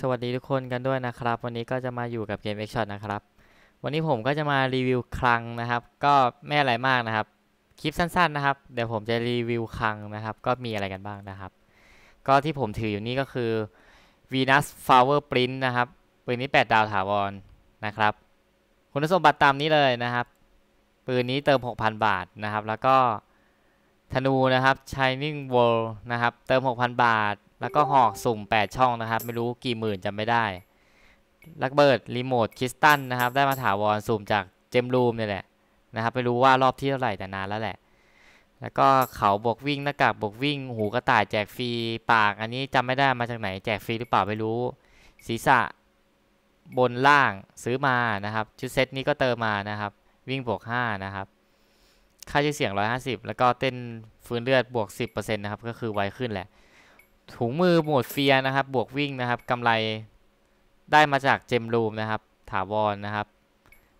สวัสดีทุกคนกันด้วยนะครับ วันนี้ก็จะมาอยู่กับเกม็กช็อตนะครับ วันนี้ผมก็จะมารีวิวคลังนะครับ ก็ไม่อะไรมากนะครับ คลิปสั้นๆนะครับ เดี๋ยวผมจะรีวิวคลังนะครับ ก็มีอะไรกันบ้างนะครับ ก็ที่ผมถืออยู่นี่ก็คือ Venus Flower Print นะครับปืนนี้ 8 ดาวถาวรนะครับ คุณสมบัติตามนี้เลยนะครับ ปืนนี้เติม 6,000 บาทนะครับแล้วก็ธนูนะครับ Shining World นะครับเติม 6,000 บาทแล้วก็หอกสุ่ม 8 ช่องนะครับ ไม่รู้กี่ หมื่นจำไม่ได้ลักเบิร์ดรีโมท คริสตันนะครับ ได้มา ถาวรสุ่มจาก เจมรูมเนี่ยแหละนะครับไม่รู้ว่ารอบที่เท่าไหร่แต่นานแล้วแหละ แล้วก็เขาบวกวิ่งหน้ากากบวกวิ่ง หูกระต่ายแจก ฟรี ปาก อันนี้จำไม่ได้มาจากไหนแจกฟรีหรือเปล่าไม่รู้ ศีรษะบนล่างซื้อมานะครับชุดเซตนี้ก็เติมมานะครับ วิ่งบวก5นะครับค่าใช้เสียง 150 แล้วก็เต้นฟื้นเลือดบวก 10%นะครับก็คือไวขึ้นแหละถุงมือหมวดเฟียนะครับ บวกวิ่งนะครับกำไรได้มาจากเจมรูมนะครับ ถาวรนนะครับ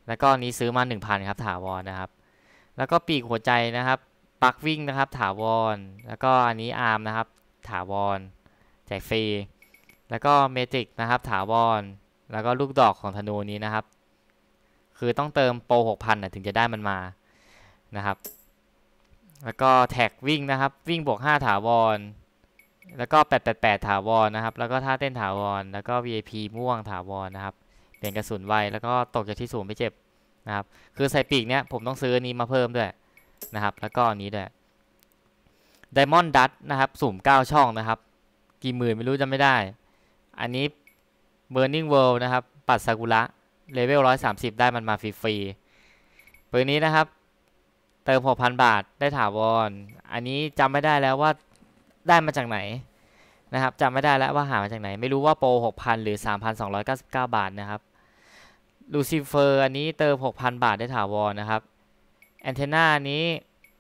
แล้วก็นี้ซื้อมา 1,000ครับ ถาวรนนะครับ แล้วก็ปีกหัวใจนะครับ ปักวิ่งนะครับ ถาวร แล้วก็อันนี้อาร์มนะครับ ถาวร แจกฟรี แล้วก็เมจิกนะครับ ถาวร แล้วก็ลูกดอกของธนูนี้นะครับ คือต้องเติมโปร6,000นะถึงจะได้มันมา นะครับ แล้วก็แท็กวิ่งนะครับ วิ่งบวก 5 ถาวรแล้วก็ 888 ถาวรนะครับ แล้วก็ท่าเต้นถาวร แล้วก็ VIP ม่วงถาวรนะครับ เปลี่ยนกระสุนไว แล้วก็ตกจากที่สูงไม่เจ็บนะครับ คือใส่ปีกเนี้ยผมต้องซื้อนี้มาเพิ่มด้วยนะครับ แล้วก็อันนี้ด้วยไดมอนด์ดัตนะครับสุ่ม9 ช่องนะครับ กี่หมื่นไม่รู้จะไม่ได้ อันนี้ Burning World นะครับ ปัดซากุระเลเวล130 ได้มันมาฟรีๆปืนนี้นะครับ เติม6,000บาทได้ถาวร อันนี้จำไม่ได้แล้วว่าได้มาจากไหนนะครับจำไม่ได้แล้วว่าหามาจากไหน ไม่รู้ว่าโปร6,000หรือ3,299 บาทนะครับลูซิเฟอร์อันนี้เติม 6,000 บาทได้ถาวรนะครับแอนเทนานี้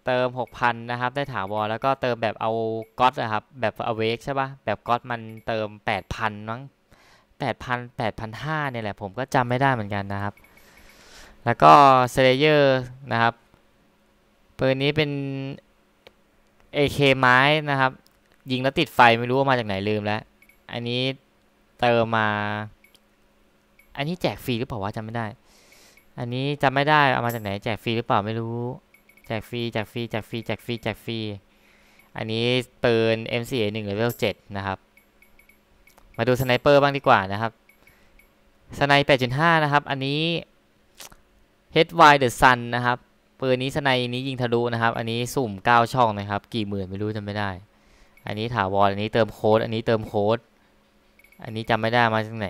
เติม 6,000นะครับ ได้ถาวรแล้วก็เติมแบบเอาก็อตนะครับ แบบเอเวกใช่ปะ่ะแบบก็อตมันเติม8,000มั้ง8,000 8,500เนี่ยแหละผมก็จำไม่ได้เหมือนกันนะครับแล้วก็เซเลเยอร์นะครับปืนนี้เป็น AK ไม้นะครับยิงแล้วติดไฟไม่รู้ว่ามาจากไหนลืมแล้ว อันนี้เติมมา อันนี้แจกฟรีหรือเปล่าวะจำไม่ได้ อันนี้จำไม่ได้เอามาจากไหนแจกฟรีหรือเปล่าไม่รู้แจกฟรีแจกฟรีแจกฟรีแจกฟรีแจกฟรีอันนี้ปืน MCA 1 level 7นะครับ มาดูสไนเปอร์บ้างดีกว่านะครับ สไนแปดจุดห้านะครับอันนี้ HY The Sun นะครับปืนนี้สไนนี้ยิงทะลุนะครับอันนี้สุ่มเก้าช่องนะครับกี่หมื่นไม่รู้จำไม่ได้อันนี้ถาวรออันนี้เติมโค้ดอันนี้เติมโค้ดอันนี้จำไม่ได้มาจากไหน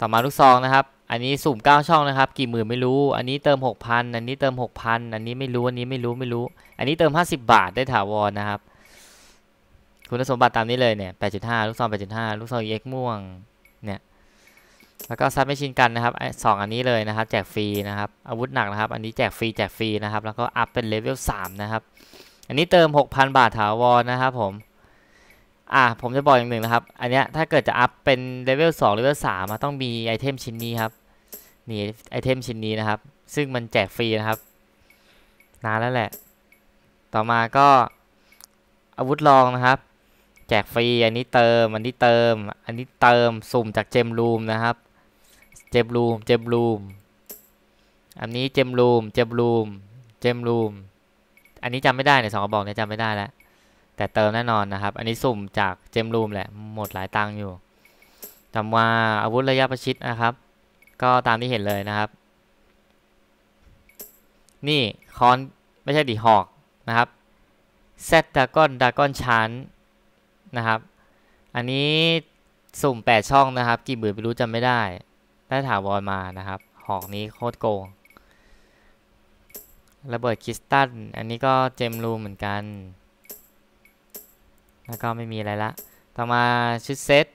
ต่อมาลูกซองนะครับอันนี้สุ่มเก้าช่องนะครับ กี่หมื่นไม่รู้ อันนี้เติมหกพันอันนี้เติมหกพันอันนี้ไม่รู้อันนี้ไม่รู้ไม่รู้ อันนี้เติมห้าสิบบาทได้ถาวรนะครับ คุณสมบัติตามนี้เลยเนี่ยแปดจุดห้าลูกซองแปดจุดห้าลูกซองเอ็กม่วงเนี่ยแล้วก็ซับไม่ชินกันนะครับสองอันนี้เลยนะครับแจกฟรีนะครับอาวุธหนักนะครับอันนี้แจกฟรีแจกฟรีนะครับแล้วก็อัพเป็นเลเวลสามนะครับอันนี้เติม 6,000 บาทถาวรนะครับ ผม อ่าผมจะบอกอย่างหนึ่งนะครับ อันเนี้ยถ้าเกิดจะอัพเป็นเลเวล2เลเวล3ต้องมีไอเทมชิ้นนี้ครับ นี่ไอเทมชิ้นนี้นะครับ ซึ่งมันแจกฟรีนะครับ นานแล้วแหละ ต่อมาก็อาวุธลองนะครับ แจกฟรีอันนี้เติมอันนี้เติมอันนี้เติมสุ่มจากเจมรูมนะครับเจมรูมเจมรูมอันนี้เจมรูมเจมรูมเจมรูมอันนี้จำไม่ได้เนี่ยสองกระบอกเนี่ยจำไม่ได้แล้วแต่เติมแน่นอนนะครับอันนี้สุ่มจากเจมรูมแหละหมดหลายตังค์อยู่จำว่าอาวุธระยะประชิดนะครับ ก็ตามที่เห็นเลยนะครับ นี่คอนไม่ใช่ดิหอกนะครับเซตดากอนดากอนชั้นนะครับอันนี้สุ่ม8ช่องนะครับกี่หมื่นไม่รู้จำไม่ได้ได้ถาวรมานะครับหอกนี้โคตรโกงระเบิดคริสตัลอันนี้ก็เจมรูเหมือนกัน แล้วก็ไม่มีอะไรละ ต่อมาชุดเซต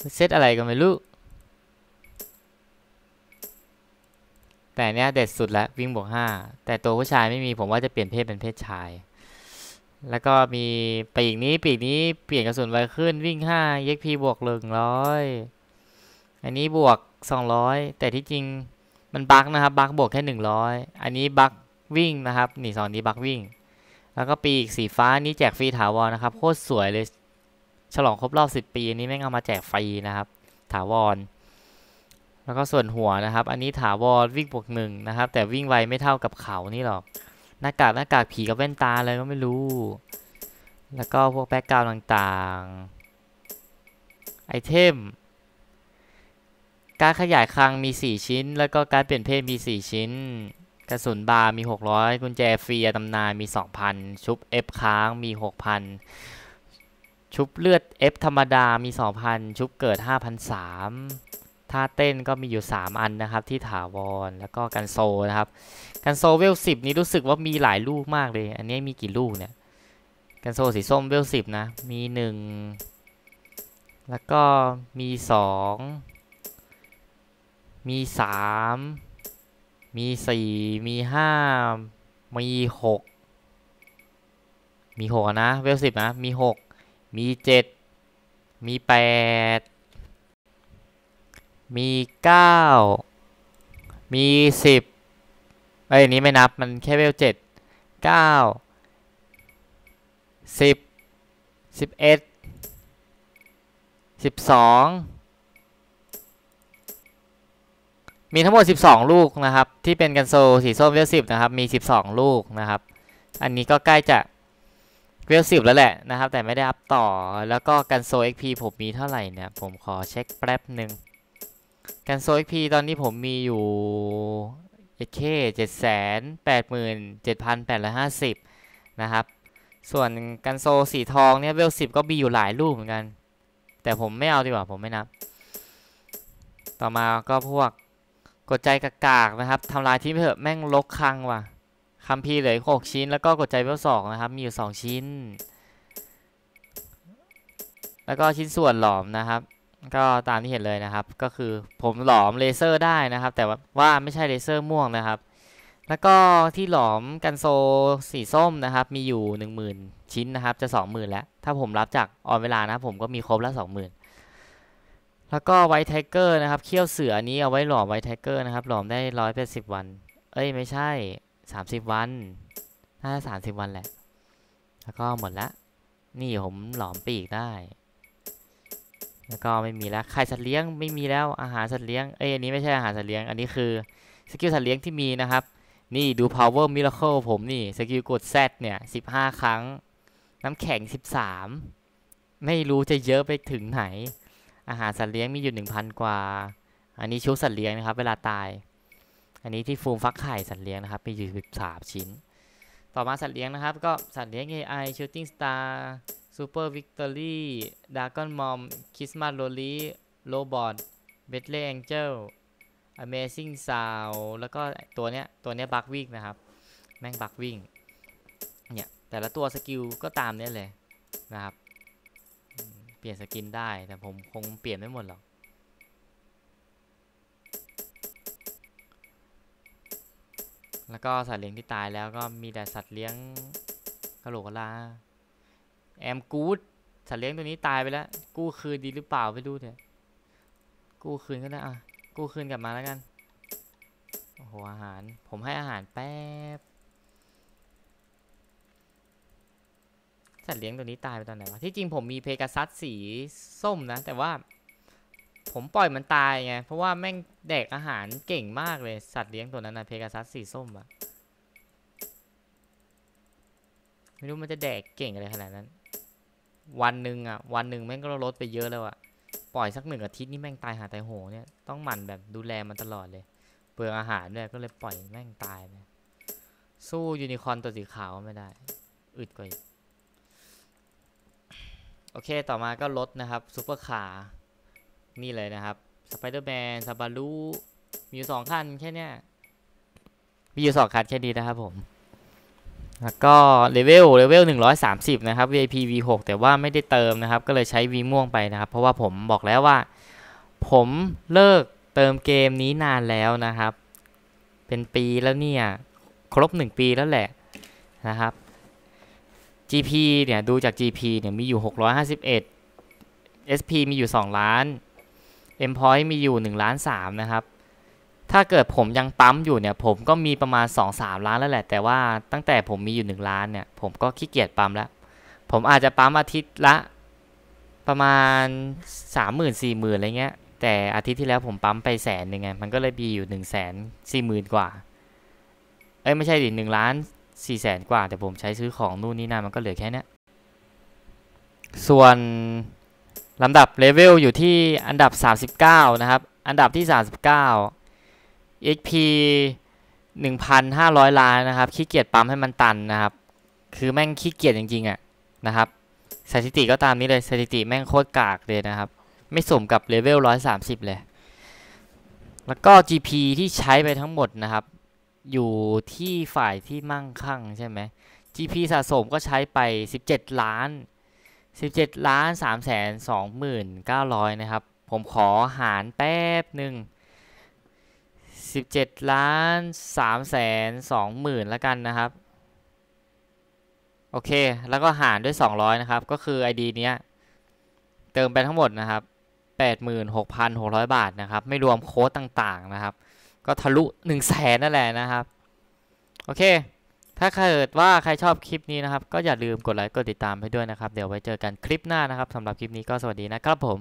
ชุดเซตอะไรก็ไม่รู้ แต่เนี้ยเด็ดสุดละวิ่งบวกห้าแต่ตัวผู้ชายไม่มีผมว่าจะเปลี่ยนเพศเป็นเพศชาย แล้วก็มีปีกนี้ปีกนี้เปลี่ยนกระสุนไวขึ้นวิ่งห้ากพีบวกหนึ่งร้อยอันนี้บวกสองร้อยแต่ที่จริงมันบักนะครับบักบวกแค่หนึ่งร้อยอันนี้บักวิ่งนะครับ นี่สองนี้บักวิ่ง แล้วก็ปีกสีฟ้านี้แจกฟรีถาวรนะครับโคตรสวยเลยฉลองครบรอบสิบปีอันนี้แม่งเอามาแจกฟรีนะครับถาวรแล้วก็ส่วนหัวนะครับ อันนี้ถาวรวิ่งบวกหนึ่งนะครับแต่วิ่งไวไม่เท่ากับเขานี่หรอกหน้ากากหน้ากากผีกับแว่นตาอะไรก็ไม่รู้ แล้วก็พวกแบ็กกราวต่างๆไอเทมการขยายคลังมี 4 ชิ้น แล้วก็การเปลี่ยนเพศมี 4 ชิ้น กระสุนบาร์มี 600 กุญแจฟรีตำนานมี 2,000 ชุบเอฟค้างมี 6,000 ชุบเลือดเอฟธรรมดามี 2,000 ชุบเกิด5,003ท่าเต้นก็มีอยู่ 3 อันนะครับ ที่ถาวร แล้วก็กันโซนะครับ กันโซเวล10 นี้รู้สึกว่ามีหลายลูกมากเลย อันนี้มีกี่ลูกเนี่ย กันโซสีส้มเวล10นะ มี 1 แล้วก็มี 2มีสามมีสี่มีห้ามีหกมีหกนะ เวลสิบนะ มีหกมีเจ็ดมีแปดมีเก้ามีสิบเอ้ยนี้ไม่นับ มันแค่เวลเจ็ดเก้าสิบสิบเอ็ดสิบสองมีทั้งหมด 12 ลูกนะครับที่เป็นกันโซสีส้มเวลสิบนะครับมี 12 ลูกนะครับ อันนี้ก็ใกล้จะเวลสิบแล้วแหละนะครับแต่ไม่ได้อัพต่อแล้วก็กันโซ XP ผมมีเท่าไหร่เนี่ยผมขอเช็คแป๊บหนึ่งกันโซ XP ตอนนี้ผมมีอยู่เอเคเจ็ดแสนแปดหมื่นเจ็ดพันแปดร้อยห้าสิบนะครับส่วนกันโซสีทองเนี่ยเวลสิบก็มีอยู่หลายลูกเหมือนกัน แต่ผมไม่เอาดีกว่าผมไม่นับต่อมาก็พวกกดใจกากๆนะครับทำลายทิ้งเถอะแม่งลกคังว่ะคัมพีเหลือหกชิ้นแล้วก็กดใจเพิ่มสองนะครับมีอยู่สองชิ้น แล้วก็ชิ้นส่วนหลอมนะครับ ก็ตามที่เห็นเลยนะครับ ก็คือผมหลอมเลเซอร์ได้นะครับ แต่ว่าไม่ใช่เลเซอร์ม่วงนะครับ แล้วก็ที่หลอมกันโซสีส้มนะครับ มีอยู่ 10,000 ชิ้นนะครับจะ 20,000 แล้ว ถ้าผมรับจากออนเวลานะผมก็มีครบแล้ว 20,000แล้วก็ไวท์ไทเกอร์นะครับเขี้ยวเสือนี้เอาไว้หลอมไวท์ไทเกอร์นะครับหลอมได้ร้อยแปดสิบวัน เอ้ยไม่ใช่สามสิบวันน่าสามสิบวันแหละ แล้วก็หมดละ นี่ผมหลอมปีกได้ แล้วก็ไม่มีแล้วไข่สัตว์เลี้ยงไม่มีแล้วอาหารสัตว์เลี้ยง เอ้ยอันนี้ไม่ใช่อาหารสัตว์เลี้ยง อันนี้คือสกิลสัตว์เลี้ยงที่มีนะครับ นี่ดู power miracle ผมนี่สกิลกด Z เนี่ยสิบห้าครั้งน้ำแข็งสิบสามไม่รู้จะเยอะไปถึงไหนอาหารสัตว์เลี้ยงมีอยู่ 1,000 กว่า อันนี้ชุดสัตว์เลี้ยงนะครับเวลาตาย อันนี้ที่ฟูมฟักไข่สัตว์เลี้ยงนะครับมีอยู่ 13 ชิ้น ต่อมาสัตว์เลี้ยงนะครับก็สัตว์เลี้ยง AI Shooting Star Super Victory Dragon Mom Christmas Lolly Robot b e t l e y Angel Amazing Sound แล้วก็ตัวเนี้ยตัวเนี้ยบักวิ่งนะครับแม่งบักวิ่งเนี่ยแต่ละตัวสกิลก็ตามเนี้ยเลยนะครับเปลี่ยนสกินได้แต่ผมคงเปลี่ยนไม่หมดหรอกแล้วก็สัตว์เลี้ยงที่ตายแล้วก็มีแต่สัตว์เลี้ยงกระโหลกลาแอมกูดสัตว์เลี้ยงตัวนี้ตายไปแล้ว กู้คืนดีหรือเปล่าไปดูเถอะกู้คืนก็ได้อ่ะกู้คืนกลับมาแล้วกัน โอ้โหอาหาร ผมให้อาหารแป๊บสัตว์เลี้ยงตัวนี้ตายไปตอนไหนวะ ที่จริงผมมีเพกาซัสสีส้มนะ แต่ว่า ผมปล่อยมันตายไง เพราะว่า แม่งแดกอาหารเก่งมากเลย สัตว์เลี้ยงตัวนั้นนะเพกาซัสสีส้มอะไม่รู้มันจะแดกเก่งอะไรขนาดนั้น วันหนึ่งอะวันหนึ่งแม่งก็ลดไปเยอะแล้วอะปล่อยสักหนึ่งอาทิตย์นี่แม่งตายหาตายโหงเนี่ย ต้องหมั่นแบบดูแลมันตลอดเลยเปลืองอาหารด้วยก็เลยปล่อยแม่งตายไปสู้ยูนิคอร์นตัวสีขาวไม่ได้ อึดกว่าอีกโอเค ต่อมา ก็รถ นะครับซูเปอร์คาร์นี่ เลยนะครับ สไปเดอร์แมนซาบารูมีอยู่สองคัน แค่ เนี้ย มีอยู่สองคันแค่นี้นะครับผม แล้วก็เลเวลเลเวลหนึ่งร้อยสามสิบนะครับ VIP V6 แต่ว่า ไม่ได้ เติม นะครับ ก็เลย ใช้ V ม่วง ไป นะครับ เพราะว่า ผม บอก แล้วว่า ผม เลิก เติม เกม นี้ นาน แล้ว นะครับ เป็น ปี แล้ว เนี่ย ครบหนึ่งปี แล้ว แหละ นะครับ GP เนี่ยดูจาก GP เนี่ยมีอยู่ 651 SP มีอยู่ 2ล้าน M Point มีอยู่1ล้าน3นะครับถ้าเกิดผมยังปั๊มอยู่เนี่ยผมก็มีประมาณ2-3 ล้านแล้วแหละ แต่ว่าตั้งแต่ผมมีอยู่ 1 ล้านเนี่ยผมก็ขี้เกียจปั๊มแล้ว ผมอาจจะปั๊มอาทิตย์ละประมาณ30,000 40,000อะไรเงี้ยแต่อาทิตย์ที่แล้วผมปั๊มไปแสนหนึ่งไงมันก็เลยมีอยู่1นึ่งแสนสี่หมื่นกว่าเอ้ยไม่ใช่ดิหนึ่งล้านสี่แสนกว่าแต่ผมใช้ซื้อของนู่นนี่นั่นมันก็เหลือแค่นี้ส่วน ลำดับเลเวลอยู่ที่อันดับ 39 นะครับ อันดับที่ 39 h p 1,500 ล้าน นะครับ ขี้เกียจปั๊มให้มันตันนะครับ คือแม่งขี้เกียจจริงๆอ่ะนะครับ สถิติก็ตามนี้เลยสถิติแม่งโคตรกากเลยนะครับ ไม่สมกับเลเวล 130 เลย แล้วก็ GP ที่ใช้ไปทั้งหมดนะครับอยู่ที่ฝ่ายที่มั่งคั่งใช่ไหม GP สะสมก็ใช้ไป 17 ล้าน 17 ล้าน3 2 9 0 0 นะครับ ผมขอหารแป๊บหนึ่ง17ล้าน3 2 0 0 0 0ละกันนะครับ โอเค แล้วก็หารด้วย 200 นะครับ ก็คือ ID เนี้ย เติมไปทั้งหมดนะครับ 86,600 บาทนะครับ ไม่รวมโค้ดต่างๆนะครับก็ทะลุ1นึ่งแสนนั่นแหละนะครับ โอเค ถ้าเกิดว่าใคร ชอบคลิปนี้นะครับ ก็ อย่าลืมกดไลค์กด ติดตาม ให้ ด้วยนะครับ เดี๋ยวไว้เจอกัน คลิปหน้านะครับสำหรับคลิปนี้ก็สวัสดีนะครับ ผม